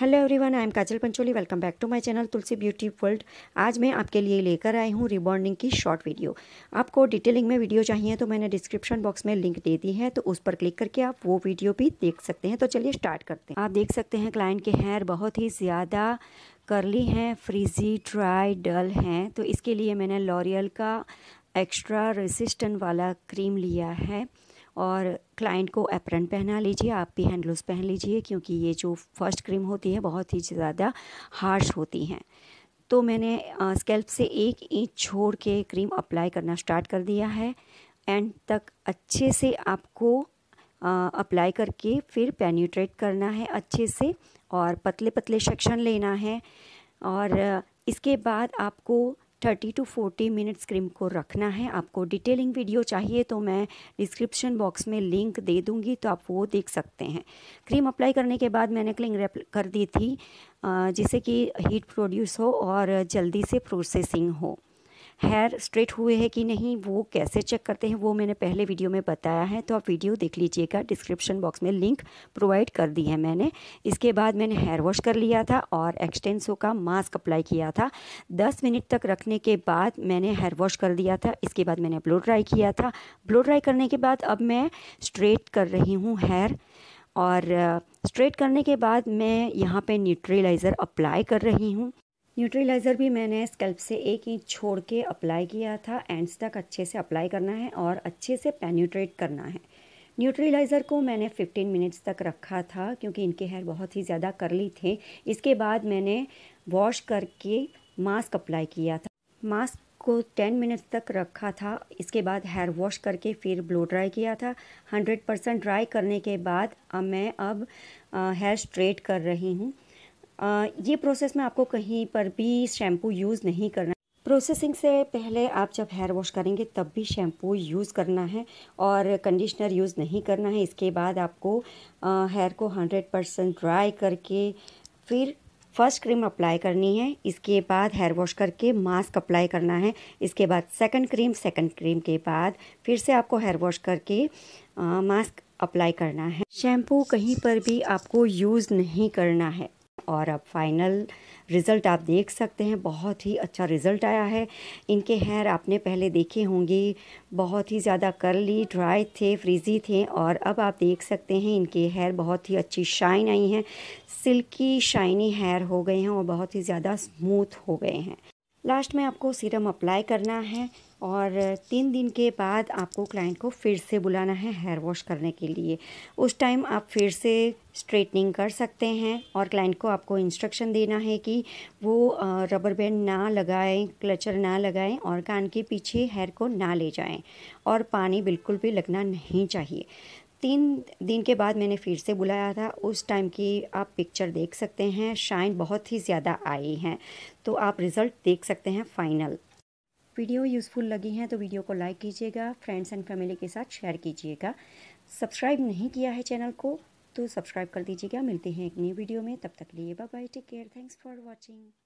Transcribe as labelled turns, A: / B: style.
A: hello everyone I am Kajal Pancholi welcome back to my channel Tulsi beauty world आज मैं आपके लिए लेकर आई हूँ रिबॉन्डिंग की शॉर्ट वीडियो आपको डिटेलिंग में वीडियो चाहिए तो मैंने डिस्क्रिप्शन बॉक्स में लिंक दे दी है तो उस पर क्लिक करके आप वो वीडियो भी देख सकते हैं तो चलिए स्टार्ट करते हैं आप देख सकते हैं क्लाइंट के हेयर बहुत ही ज़्यादा करली हैं फ्रीजी ड्राई डल हैं तो इसके लिए मैंने लॉरियल का एक्स्ट्रा रेसिस्टेंट वाला क्रीम लिया है और क्लाइंट को एप्रन पहना लीजिए आप भी हैंड पहन लीजिए क्योंकि ये जो फर्स्ट क्रीम होती है बहुत ही ज़्यादा हार्श होती हैं तो मैंने स्कैल्प से एक इंच छोड़ के क्रीम अप्लाई करना स्टार्ट कर दिया है एंड तक अच्छे से आपको अप्लाई करके फिर पेन्यूट्रेट करना है अच्छे से और पतले पतले सेक्शन लेना है और इसके बाद आपको 30 टू 40 मिनट्स क्रीम को रखना है आपको डिटेलिंग वीडियो चाहिए तो मैं डिस्क्रिप्शन बॉक्स में लिंक दे दूँगी तो आप वो देख सकते हैं क्रीम अप्लाई करने के बाद मैंने क्लिंग रैप कर दी थी जिससे कि हीट प्रोड्यूस हो और जल्दी से प्रोसेसिंग हो हेयर स्ट्रेट हुए हैं कि नहीं वो कैसे चेक करते हैं वो मैंने पहले वीडियो में बताया है तो आप वीडियो देख लीजिएगा डिस्क्रिप्शन बॉक्स में लिंक प्रोवाइड कर दी है मैंने इसके बाद मैंने हेयर वॉश कर लिया था और एक्सटेंसो का मास्क अप्लाई किया था दस मिनट तक रखने के बाद मैंने हेयर वॉश कर दिया था इसके बाद मैंने ब्लो ड्राई किया था ब्लो ड्राई करने के बाद अब मैं स्ट्रेट कर रही हूँ हेयर और स्ट्रेट करने के बाद मैं यहाँ पे न्यूट्रलाइज़र अप्लाई कर रही हूँ न्यूट्रीलाइज़र भी मैंने स्कल्प से एक इंच छोड़ के अप्लाई किया था एंड्स तक अच्छे से अप्लाई करना है और अच्छे से पेन्यूट्रेट करना है न्यूट्रीलाइज़र को मैंने 15 मिनट्स तक रखा था क्योंकि इनके हेयर बहुत ही ज़्यादा करली थे इसके बाद मैंने वॉश करके मास्क अप्लाई किया था मास्क को 10 मिनट्स तक रखा था इसके बाद हेयर वॉश करके फिर ब्लो ड्राई किया था 100 परसेंट ड्राई करने के बाद मैं अब हेयर स्ट्रेट कर रही हूँ ये प्रोसेस में आपको कहीं पर भी शैम्पू यूज़ नहीं करना प्रोसेसिंग से पहले आप जब हेयर वॉश करेंगे तब भी शैम्पू यूज़ करना है और कंडीशनर यूज़ नहीं करना है इसके बाद आपको हेयर को 100 परसेंट ड्राई करके फिर फर्स्ट क्रीम अप्लाई करनी है इसके बाद हेयर वॉश करके मास्क अप्लाई करना है इसके बाद सेकंड क्रीम सेकंड क्रीम के बाद फिर से आपको हेयर वॉश करके आ, मास्क अप्लाई करना है शैम्पू कहीं पर भी आपको यूज़ नहीं करना है और अब फाइनल रिज़ल्ट आप देख सकते हैं बहुत ही अच्छा रिज़ल्ट आया है इनके हेयर आपने पहले देखे होंगे बहुत ही ज़्यादा करली ड्राई थे फ्रीजी थे और अब आप देख सकते हैं इनके हेयर बहुत ही अच्छी शाइन आई हैं सिल्की शाइनी हेयर हो गए हैं और बहुत ही ज़्यादा स्मूथ हो गए हैं लास्ट में आपको सीरम अप्लाई करना है और तीन दिन के बाद आपको क्लाइंट को फिर से बुलाना है हेयर वॉश करने के लिए उस टाइम आप फिर से स्ट्रेटनिंग कर सकते हैं और क्लाइंट को आपको इंस्ट्रक्शन देना है कि वो रबर बैंड ना लगाएं क्लचर ना लगाएं और कान के पीछे हेयर को ना ले जाएं और पानी बिल्कुल भी लगना नहीं चाहिए तीन दिन के बाद मैंने फिर से बुलाया था उस टाइम की आप पिक्चर देख सकते हैं शाइन बहुत ही ज़्यादा आई हैं तो आप रिज़ल्ट देख सकते हैं फाइनल वीडियो यूज़फुल लगी है तो वीडियो को लाइक कीजिएगा फ्रेंड्स एंड फैमिली के साथ शेयर कीजिएगा सब्सक्राइब नहीं किया है चैनल को तो सब्सक्राइब कर दीजिएगा मिलते हैं एक नई वीडियो में तब तक लिए bye bye take care thanks for watching